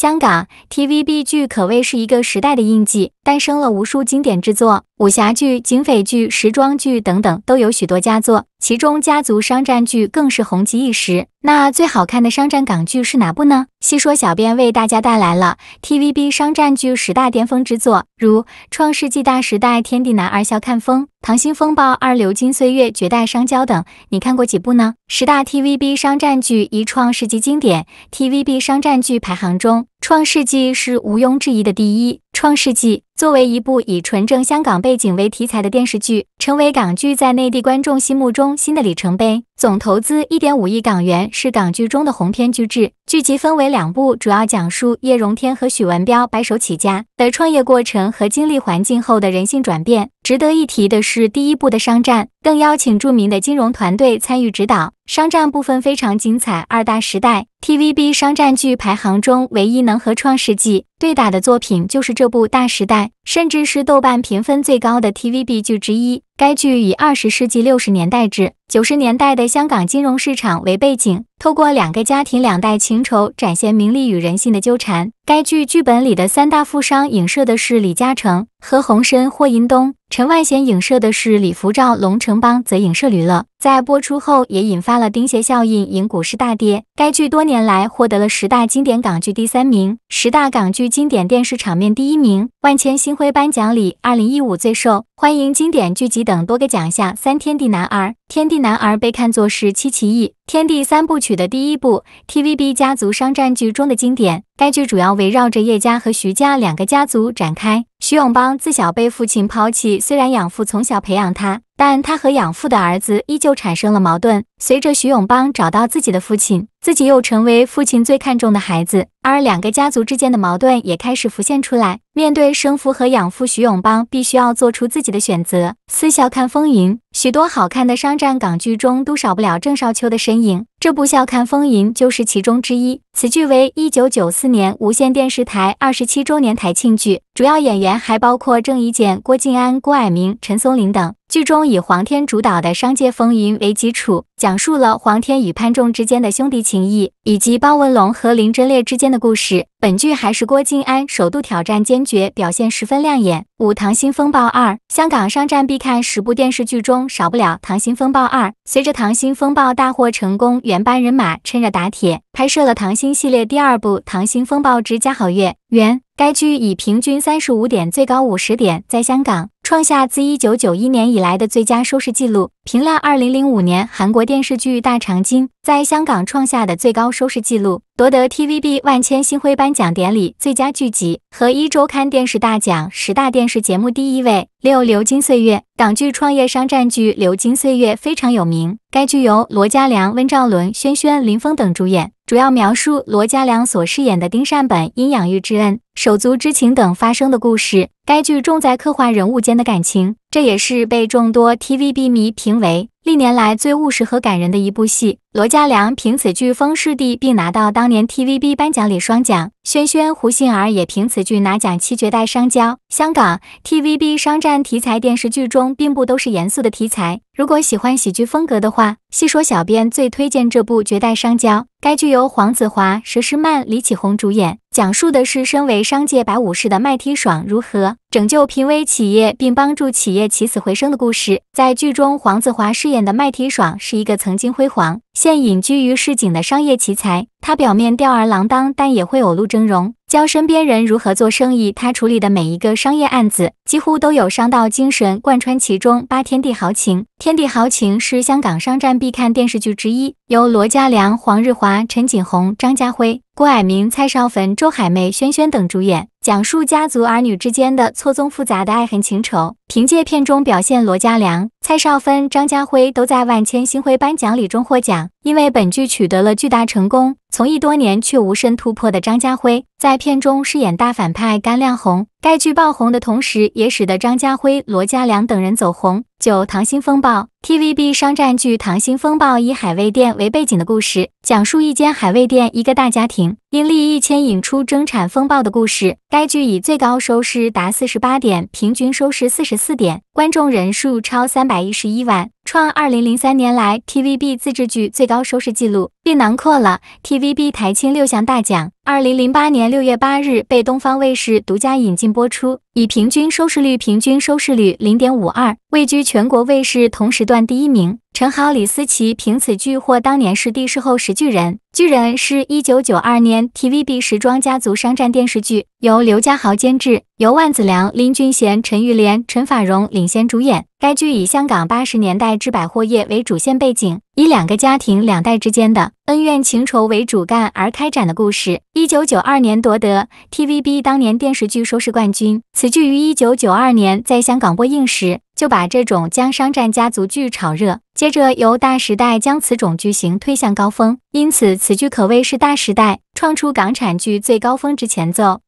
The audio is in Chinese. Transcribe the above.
香港 TVB 剧可谓是一个时代的印记，诞生了无数经典之作，武侠剧、警匪剧、时装剧等等都有许多佳作。其中家族商战剧更是红极一时。那最好看的商战港剧是哪部呢？细说，小编为大家带来了 TVB 商战剧十大巅峰之作，如《创世纪大时代》《天地男儿》《笑看风》《溏心风暴二》《流金岁月》《绝代商骄》等。你看过几部呢？十大 TVB 商战剧一创世纪经典，TVB 商战剧排行中，《创世纪》是毋庸置疑的第一。《创世纪》作为一部以纯正香港背景为题材的电视剧，成为港剧在内地观众心目中新的里程碑。总投资一点五亿港元，是港剧中的“红篇巨制。剧集分为两部，主要讲述叶荣添和许文彪白手起家的创业过程和经历环境后的人性转变。值得一提的是，第一部的商战更邀请著名的金融团队参与指导，商战部分非常精彩。二大时代 TVB 商战剧排行中，唯一能和《创世纪》对打的作品就是这部《大时代》，甚至是豆瓣评分最高的 TVB 剧之一。该剧以二十世纪六十年代至九十年代的香港金融市场为背景，透过两个家庭两代情仇，展现名利与人性的纠缠。该剧剧本里的三大富商影射的是李嘉诚、何鸿燊、霍英东，陈万贤影射的是李福照，龙城邦则影射吕乐。在播出后也引发了丁鞋效应，引股市大跌。该剧多年来获得了十大经典港剧第三名，十大港剧经典电视场面第一名，万千星辉颁奖礼二零一五最受欢迎经典剧集等多个奖项。《三天地男儿》《天地男儿》被看作是七奇艺。《天地三部曲》的第一部，TVB 家族商战剧中的经典。该剧主要围绕着叶家和徐家两个家族展开。徐永邦自小被父亲抛弃，虽然养父从小培养他。但他和养父的儿子依旧产生了矛盾。随着徐永邦找到自己的父亲，自己又成为父亲最看重的孩子，而两个家族之间的矛盾也开始浮现出来。面对生父和养父，徐永邦必须要做出自己的选择。《四笑看风云》，许多好看的商战港剧中都少不了郑少秋的身影，这部《笑看风云》就是其中之一。此剧为一九九四年无线电视台二十七周年台庆剧，主要演员还包括郑伊健、郭晋安、郭蔼明、陈松伶等。剧中以黄天主导的商界风云为基础，讲述了黄天与潘仲之间的兄弟情谊，以及包文龙和林真烈之间的故事。本剧还是郭晋安首度挑战坚决，表现十分亮眼。五《溏心风暴二》香港商战必看十部电视剧中少不了《溏心风暴二》。随着《溏心风暴》大获成功，原班人马趁热打铁拍摄了《溏心》系列第二部《溏心风暴之家好月圆》。该剧以平均三十五点、最高五十点在香港。创下自一九九一年以来的最佳收视纪录，平了二零零五年韩国电视剧《大长今》在香港创下的最高收视纪录，夺得 TVB 万千星辉颁奖典礼最佳剧集和一周刊电视大奖十大电视节目第一位。六《流金岁月》港剧创业商战剧《流金岁月》非常有名，该剧由罗嘉良、温兆伦、萱萱、林峰等主演，主要描述罗嘉良所饰演的丁善本因养育之恩。手足之情等发生的故事，该剧重在刻画人物间的感情，这也是被众多 TVB 迷评为历年来最务实和感人的一部戏。罗嘉良凭此剧封视帝，并拿到当年 TVB 颁奖礼双奖。轩萱、胡杏儿也凭此剧拿奖《七绝代商交》。香港 TVB 商战题材电视剧中，并不都是严肃的题材，如果喜欢喜剧风格的话，细说小编最推荐这部《绝代商交》。该剧由黄子华、佘诗曼、李启红主演。讲述的是身为商界白武士的麦提爽如何。拯救濒危企业并帮助企业起死回生的故事，在剧中黄子华饰演的麦提爽是一个曾经辉煌、现隐居于市井的商业奇才。他表面吊儿郎当，但也会偶露峥嵘，教身边人如何做生意。他处理的每一个商业案子，几乎都有商道精神贯穿其中。《八天地豪情》《天地豪情》是香港商战必看电视剧之一，由罗家良、黄日华、陈锦鸿、张家辉、郭蔼明、蔡少芬、周海媚、萱萱等主演。讲述家族儿女之间的错综复杂的爱恨情仇。凭借片中表现，罗嘉良、蔡少芬、张家辉都在万千星辉颁奖礼中获奖。因为本剧取得了巨大成功，从艺多年却无甚突破的张家辉，在片中饰演大反派甘亮红。该剧爆红的同时，也使得张家辉、罗嘉良等人走红。九《溏心风暴》TVB 商战剧《溏心风暴》以海味店为背景的故事，讲述一间海味店一个大家庭因利一千引出争产风暴的故事。该剧以最高收视达四十八点，平均收视四十四点，观众人数超三百一十一万。创二零零三年来 TVB 自制剧最高收视纪录，并囊括了 TVB 台庆六项大奖。二零零八年六月八日被东方卫视独家引进播出，以平均收视率平均收视率零点五二位居全国卫视同时段第一名。陈豪、李思齐凭此剧获当年视帝视后。《十巨人》巨人是一九九二年 TVB 时装家族商战电视剧，由刘家豪监制，由万梓良、林俊贤、陈玉莲、陈法蓉领衔主演。该剧以香港八十年代之百货业为主线背景，以两个家庭两代之间的恩怨情仇为主干而开展的故事。一九九二年夺得 TVB 当年电视剧收视冠军。此剧于一九九二年在香港播映时。就把这种将商战家族剧炒热，接着由大时代将此种剧型推向高峰，因此此剧可谓是大时代创出港产剧最高峰之前奏。